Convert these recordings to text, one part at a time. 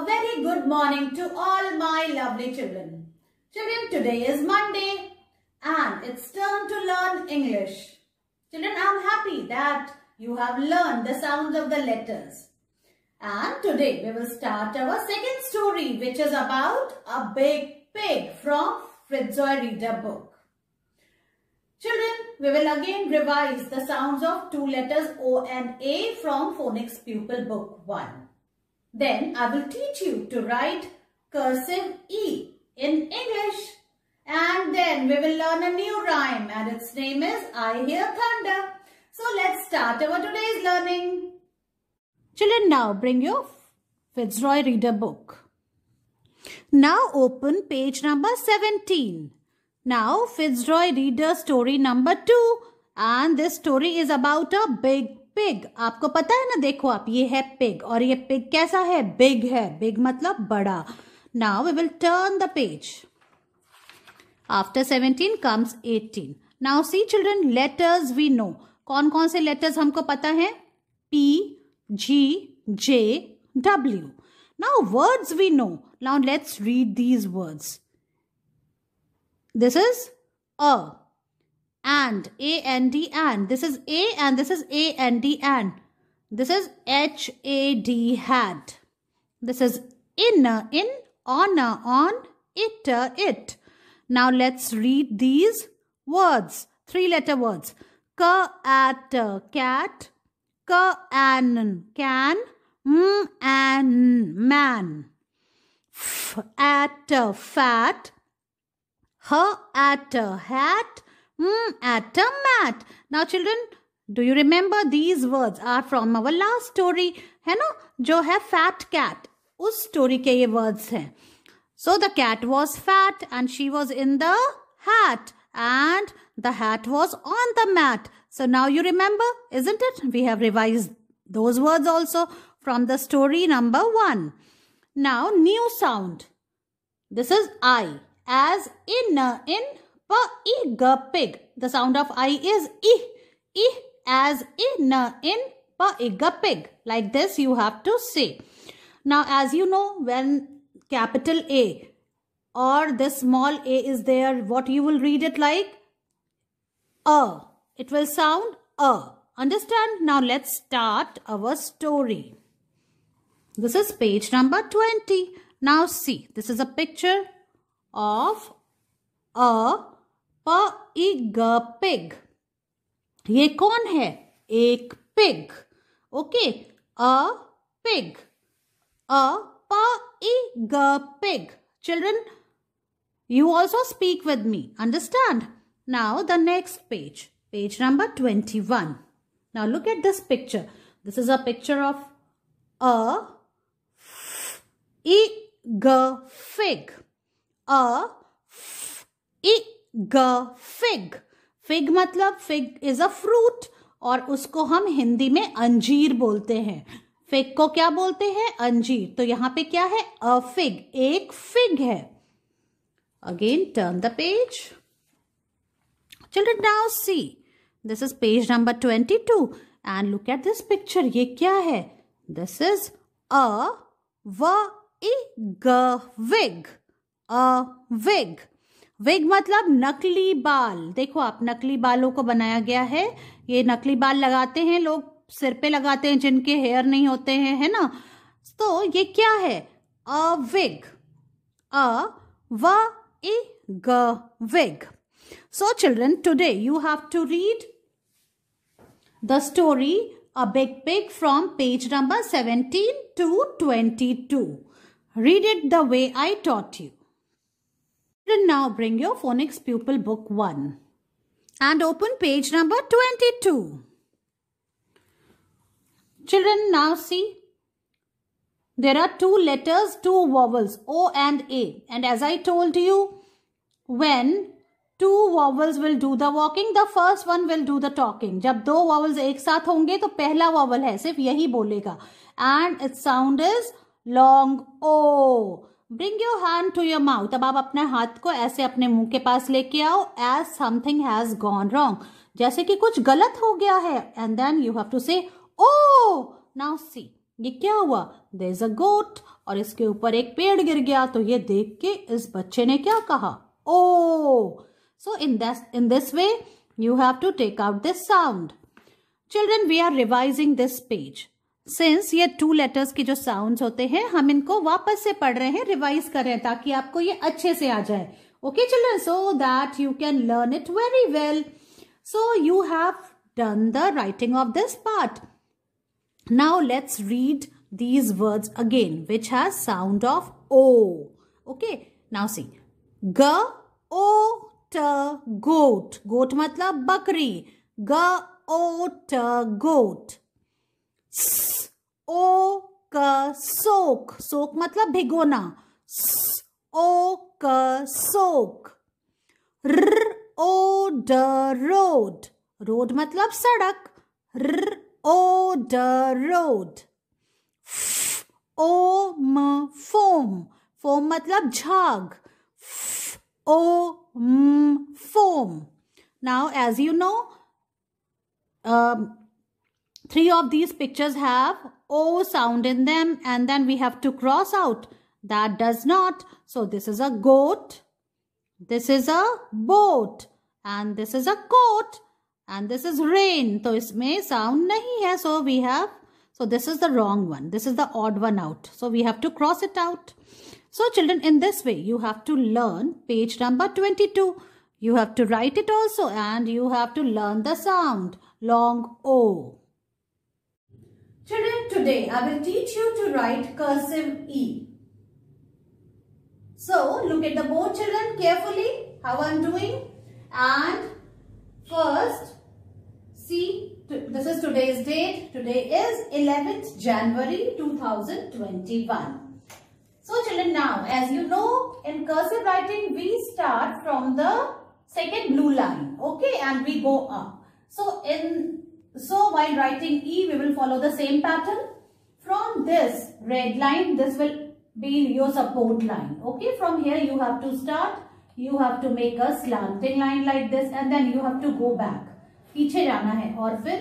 A very good morning to all my lovely children. Children, today is Monday and it's turn to learn English. Children, I'm happy that you have learned the sounds of the letters. And today we will start our second story which is about a big pig from Fritzoy Reader book. Children, we will again revise the sounds of two letters O and A from Phonics Pupil Book 1. Then I will teach you to write cursive E in English. And then we will learn a new rhyme and its name is I Hear Thunder. So let's start our today's learning. Children now bring your Fitzroy Reader book. Now open page number 17. Now Fitzroy Reader story number 2 and this story is about a big pig आपको पता है ना देखो आप ये है pig और ये पिग कैसा है बिग है बिग मतलब बड़ा now we will turn the page after seventeen comes eighteen now see children letters we know कौन कौन से लेटर्स हमको पता है P G J W now words we know now let's read these words this is a and a n d and this is a and this is a n d and this is h a d had this is in in on on it it now let's read these words three letter words cat cat can can m and man f at fat h at hat Mm, mat Now, children, do you remember these words are from our last story? है ना जो fat cat. us story ye words hai. So the cat was fat and she was in the hat and the hat was on the mat. So now you remember, isn't it? We have revised those words also from the story number one. Now, new sound. This is I as in, in P e g pig. The sound of i is I. e as in in p e g pig. Like this you have to say. Now as you know when capital A or this small a is there what you will read it like a. It will sound a. Understand? Now let's start our story. This is page number 20. Now see, this is a picture of a a pig ये कौन है एक pig okay A pig a प इ ग pig. Children, you also speak with me. Understand? Now the next page, page number 21. Now look at this picture. This is a picture of a a f e g fig. A f e ग fig fig मतलब fig is a fruit और उसको हम हिंदी में अंजीर बोलते हैं fig को क्या बोलते हैं अंजीर तो यहां पे क्या है अ फिग एक फिग है again turn the page children now see this is page number twenty two and look at this picture ये क्या है दिस इज अ व ग विग अ विग विग मतलब नकली बाल देखो आप नकली बालों को बनाया गया है ये नकली बाल लगाते हैं लोग सिर पे लगाते हैं जिनके हेयर नहीं होते हैं है ना तो ये क्या है अ विग अ व ए ग wig so children today you have to read the story a big pig from page number seventeen to twenty to read it the way I taught you And now bring your phonics pupil book 1 and open page number 22. Children now see there are two letters, two vowels O and A and as I told you when two vowels will do the walking, the first one will do the talking. जब दो vowels एक साथ होंगे तो पहला vowel है सिर्फ यही बोलेगा and its sound is long O. Bring your hand to your mouth अब आप अपने हाथ को ऐसे अपने मुंह के पास लेके आओ as something has gone wrong जैसे कि कुछ गलत हो गया है and then you have to say O now see ये क्या हुआ दे इज अ गोट और इसके ऊपर एक पेड़ गिर गया तो ये देख के इस बच्चे ने क्या कहा O so in in this way you have to take out this sound children we are revising this page since ये टू लेटर्स के जो साउंड होते हैं हम इनको वापस से पढ़ रहे हैं रिवाइज कर रहे हैं ताकि आपको ये अच्छे से आ जाए okay children so that you can learn it very well so you have done the writing of this part now let's read these word again which has sound of O okay now see ग ओ ट गोट गोट मतलब बकरी ग ओ ट गोट ओ क सोक सोक मतलब भिगोना ओ क सोक र ओ ड रोड रोड मतलब सड़क र ओ ड रोड ओ म फोम फोम मतलब झाग ओ म foam now as you know Three of these pictures have O sound in them and then we have to cross out. That does not. So this is a goat. This is a boat. And this is a coat. And this is rain. So may sound nahi hai. So we have. So this is the wrong one. This is the odd one out. So we have to cross it out. So children in this way you have to learn page number 22. You have to write it also and you have to learn the sound long O. Children, today I will teach you to write cursive E. So, look at the board children carefully how I am doing and first see this is today's date. Today is 11th January 2021. So children now as you know in cursive writing we start from the second blue line okay and we go up. So in So while writing E, we will follow the same pattern. From this red line, this will be your support line. Okay, from here you have to start. You have to make a slanting line like this and then you have to go back. piche jana hai aur fir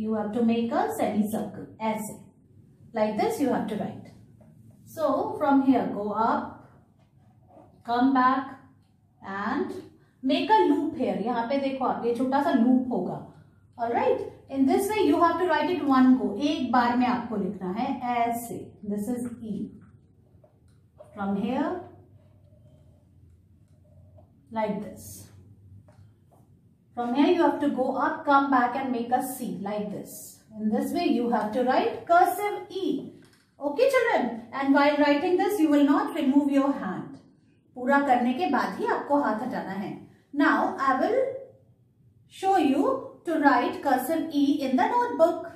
you have to make a semi circle ऐसे. Like this you have to write. So from here go up, come back and make a loop here. yahan pe dekho आप ये छोटा सा loop hoga all right in this way you have to write it one go एक बार में आपको लिखना है एस ऐसे this is e from here like this from here you have to go up come back and make a c like this in this way you have to write cursive e okay children and while writing this you will not remove your hand पूरा करने के बाद ही आपको हाथ हटाना है now I will show you to write cursive E in the notebook.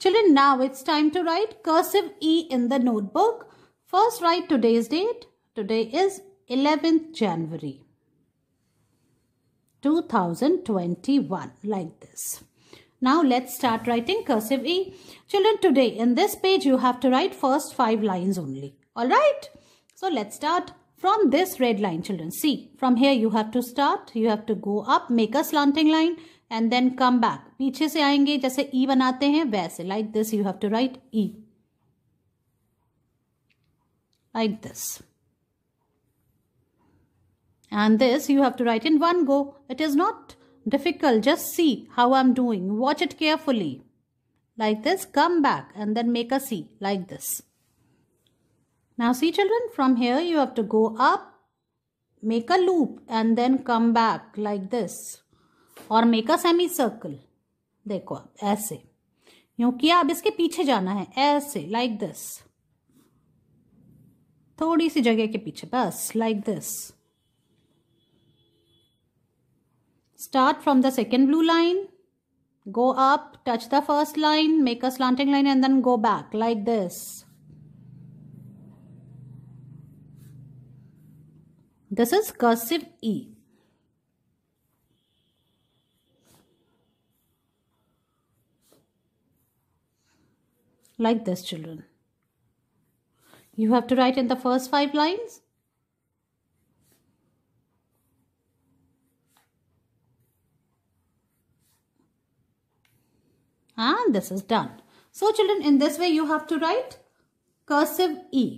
Children, now it's time to write cursive E in the notebook. First write today's date. Today is 11th January 2021 like this. Now let's start writing cursive E. Children, today in this page you have to write first five lines only. Alright? So let's start from this red line children. See, from here you have to start. You have to go up, make a slanting line and then come back पीछे से आएंगे जैसे e e बनाते हैं वैसे like this you have to write e like this. And this you have to write in one go. It is not difficult. Just see how I'm doing. Watch it carefully. Like this, come back and then make a C like this. Now see children, from here you have to go up, make a loop and then come back like this. और make a semi circle देखो आप ऐसे you किया अब इसके पीछे जाना है ऐसे लाइक दिस थोड़ी सी जगह के पीछे बस like this start from the second blue line go up touch the first line make a slanting line and then go back like this this is cursive e like this children you have to write in the first five lines and this is done so children in this way you have to write cursive e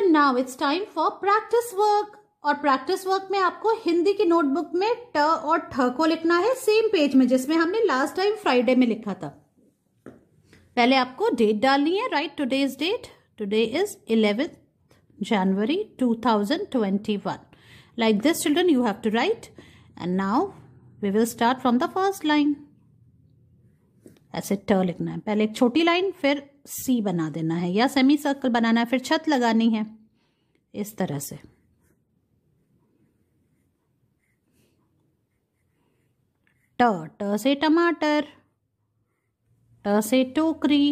and now it's time for practice work और practice work में आपको हिंदी की notebook में ट और ठ को लिखना है सेम पेज में जिसमें हमने लास्ट टाइम फ्राइडे में लिखा था पहले आपको डेट डालनी है right today is date today is eleventh January one like this children you have to write and now we will start from the first line ऐसे ट लिखना है पहले एक छोटी लाइन फिर सी बना देना है या सेमी सर्कल बनाना है फिर छत लगानी है इस तरह से ट से टमाटर ट से टोकरी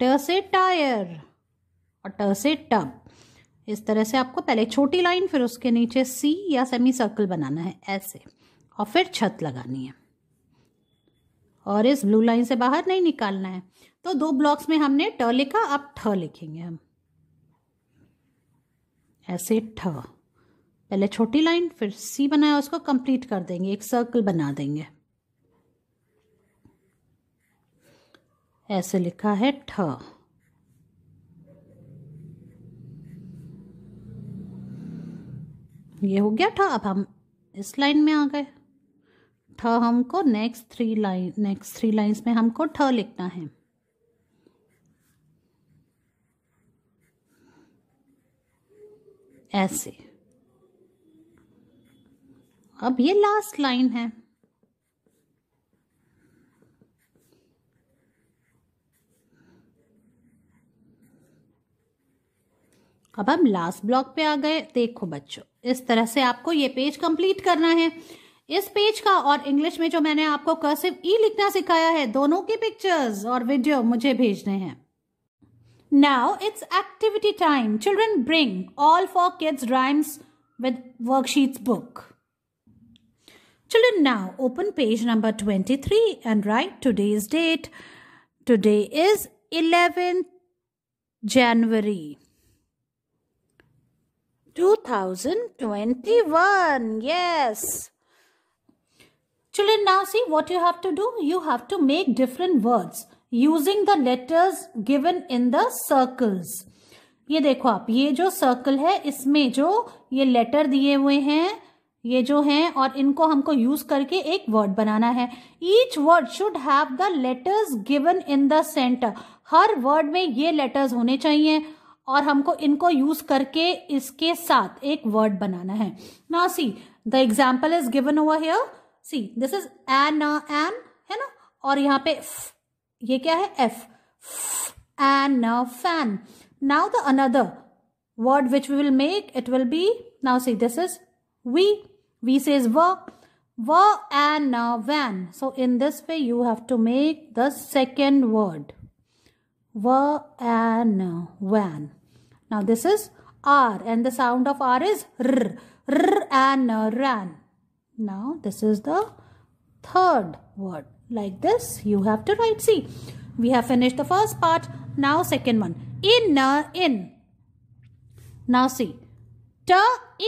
ट से टायर और ट से टब इस तरह से आपको पहले छोटी लाइन फिर उसके नीचे सी या सेमी सर्कल बनाना है ऐसे और फिर छत लगानी है और इस ब्लू लाइन से बाहर नहीं निकालना है तो दो ब्लॉक्स में हमने ट लिखा अब ठ लिखेंगे हम ऐसे ठ पहले छोटी लाइन फिर सी बनाया उसको कंप्लीट कर देंगे एक सर्कल बना देंगे ऐसे लिखा है ठ ये हो गया ठ अब हम इस लाइन में आ गए ठ हमको next three line next three lines में हमको ठ लिखना है ऐसे अब ये लास्ट लाइन है अब हम लास्ट ब्लॉक पे आ गए देखो बच्चों इस तरह से आपको ये पेज कंप्लीट करना है इस पेज का और इंग्लिश में जो मैंने आपको कर्सिव ई e लिखना सिखाया है दोनों के पिक्चर्स और वीडियो मुझे भेजने हैं now it's activity time children bring all for kids rhymes with worksheet book open page number twenty three and write today is date today is eleventh January 2021 yes children now see what you have to do you have to make different words using the letters given in the circles ये देखो आप ये जो circle है इसमें जो ये letter दिए हुए हैं ये जो हैं और इनको हमको यूज करके एक वर्ड बनाना है each word should have the letters given in the center हर वर्ड में ये लेटर्स होने चाहिए और हमको इनको यूज करके इसके साथ एक वर्ड बनाना है ना see the example is given over here see this is N N है ना और यहाँ पे फ, ये क्या है F N fan now the another word which we will make it will be now see this is we we say is व व N a van so in this way you have to make the second word v and Now this is R and the sound of R is R, R and ran. Now this is the third word. Like this you have to write. See, we have finished the first part. Now second one. In, in. Now see. T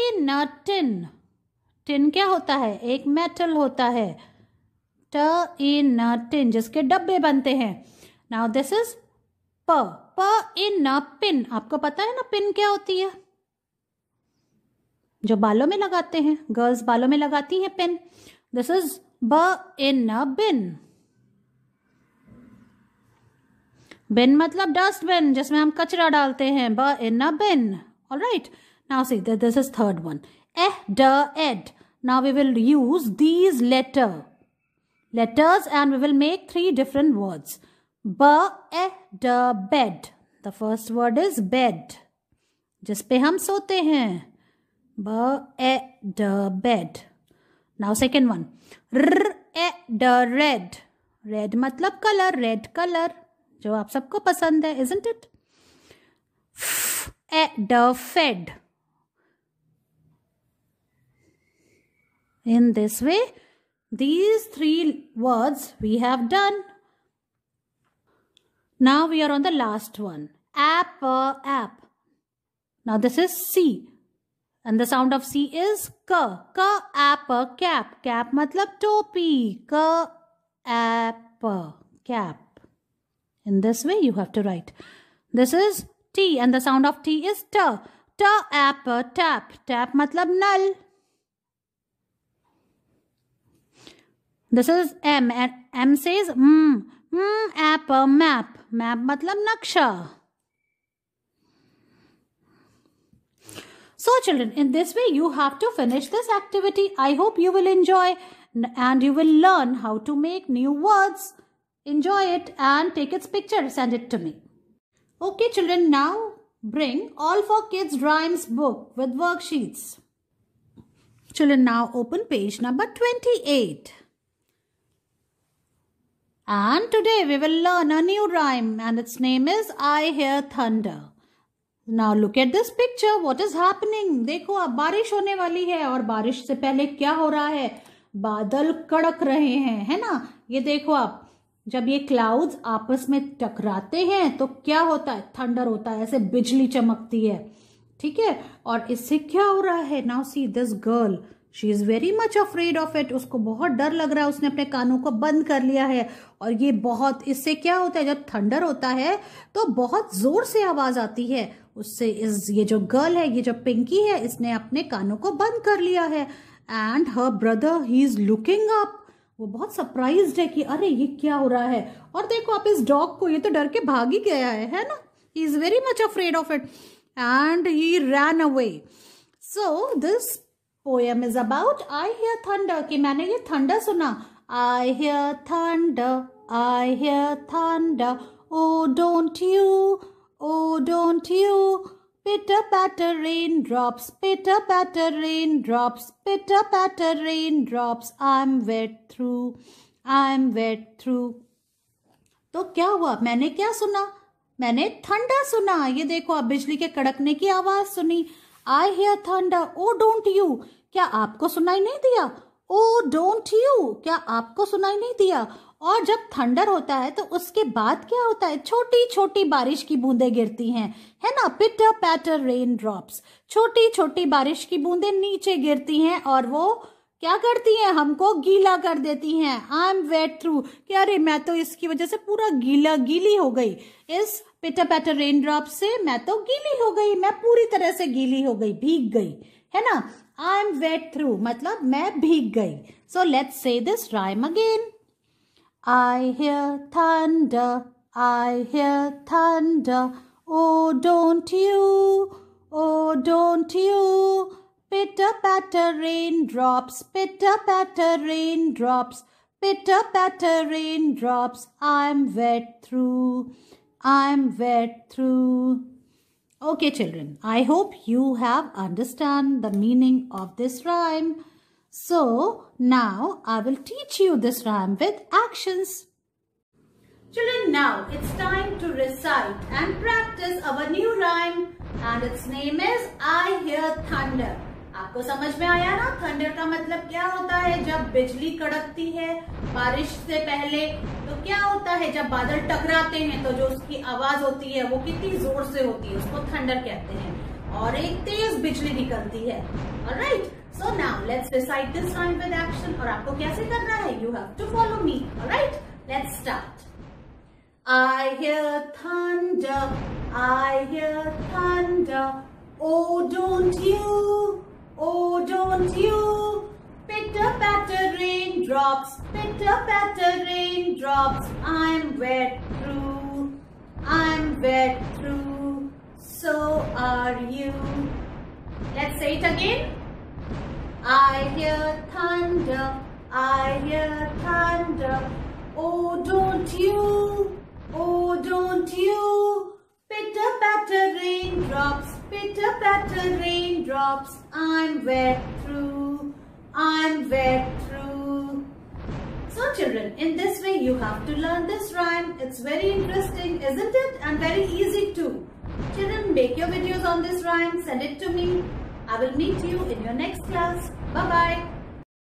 in tin. tin. Tin क्या होता है एक metal होता है ट इन tin जिसके डब्बे बनते हैं Now this is p. प इन पिन आपको पता है ना पिन क्या होती है जो बालों में लगाते हैं गर्ल्स बालों में लगाती हैं पिन दिस इज ब इन बिन बिन मतलब डस्टबिन जिसमें हम कचरा डालते हैं ब in bin all right now see this is third one एह ड ed now we will use these letter letters and we will make three different words ब ए ड bed the first word is bed जिस पे हम सोते हैं ब ए ड बेड नाउ सेकेंड वन र ए ड रेड रेड मतलब कलर रेड कलर जो आप सबको पसंद है इजंट इट ए ड fade In this way, these three words we have done. Now we are on the last one. Apple, uh, app. Now this is C. And the sound of C is K. K, apple, uh, cap. Cap matlab topi. K, apple, uh, cap. In this way you have to write. This is T and the sound of T is T. T, apple, tap. Tap matlab null. This is M and M says mm. ऐप map map मतलब नक्शा So, children, in this way, you have to finish this activity. I hope you will enjoy and you will learn how to make new words. Enjoy it and take its picture. Send it to me. Okay, children, now bring all for kids rhymes book with worksheets. Children, now open page number 28. And today we will learn a new rhyme and its name is I Hear Thunder. Now look at this picture. What is happening? देखो अब बारिश होने वाली है और बारिश से पहले क्या हो रहा है बादल कड़क रहे हैं है ना ये देखो आप जब ये क्लाउड्स आपस में टकराते हैं तो क्या होता है थंडर होता है ऐसे बिजली चमकती है ठीक है और इससे क्या हो रहा है now see this girl she is very much afraid of it उसको बहुत डर लग रहा है उसने अपने कानों को बंद कर लिया है और ये बहुत इससे क्या होता है जब थंडर होता है तो बहुत ज़ोर से आवाज़ आती है उससे इस ये जो गर्ल है ये जो पिंकी है इसने अपने कानों को बंद कर लिया है and her brother he is looking up वो बहुत सरप्राइज है कि अरे ये क्या हो रहा है और देखो आप इस डॉग को ये तो डर के भाग ही गया है है ना he is very much afraid of it and he ran away so this poem is about I hear thunder कि मैंने ये थंडर सुना I hear thunder I hear thunder oh don't you oh don't you pitter patter rain drops pitter patter rain drops pitter patter rain drops I am wet through I am wet through तो क्या हुआ मैंने क्या सुना मैंने थंडा सुना ये देखो आप बिजली के कड़कने की आवाज सुनी I hear thunder oh don't you क्या आपको सुनाई नहीं दिया ओ डोंट यू क्या आपको सुनाई नहीं दिया और जब थंडर होता है तो उसके बाद क्या होता है छोटी छोटी बारिश की बूंदे गिरती हैं है ना पिटर पैटर रेन ड्रॉप्स छोटी छोटी बारिश की बूंदे नीचे गिरती हैं और वो क्या करती हैं हमको गीला कर देती हैं आई एम वेट थ्रू कि अरे मैं तो इसकी वजह से पूरा गीला गीली हो गई इस पिटा पैटा रेन ड्रॉप से मैं तो गीली हो गई मैं पूरी तरह से गीली हो गई भीग गई है ना आई एम वेट थ्रू मतलब मैं भीग गई so let's say this rhyme again I hear thunder I hear thunder oh don't you oh don't you pitter pitter patter raindrops pitter patter raindrops pitter patter I am wet through I'm wet through. Okay, children, I hope you have understand the meaning of this rhyme. So, now I will teach you this rhyme with actions. Children, now it's time to recite and practice our new rhyme and its name is I Hear Thunder. आपको समझ में आया ना thunder का मतलब क्या होता है जब बिजली कड़कती है बारिश से पहले तो क्या होता है जब बादल टकराते हैं तो जो उसकी आवाज होती है वो कितनी जोर से होती है उसको थंडर कहते हैं और एक तेज बिजली निकलती है right so now let's decide this rhyme with action और आपको कैसे करना है you have to follow me right let's start I hear thunder, I hear thunder, oh Oh, don't you pitter-patter raindrops, pitter-patter raindrops, I'm wet through, I'm wet through, so are you. Let's say it again. I hear thunder, I hear thunder, oh, don't you, oh, don't you, pitter-patter raindrops, Pitter patter raindrops, I'm wet through, I'm wet through. So children, in this way you have to learn this rhyme. It's very interesting, isn't it? And very easy too. Children, make your videos on this rhyme, send it to me. I will meet you in your next class. Bye-bye.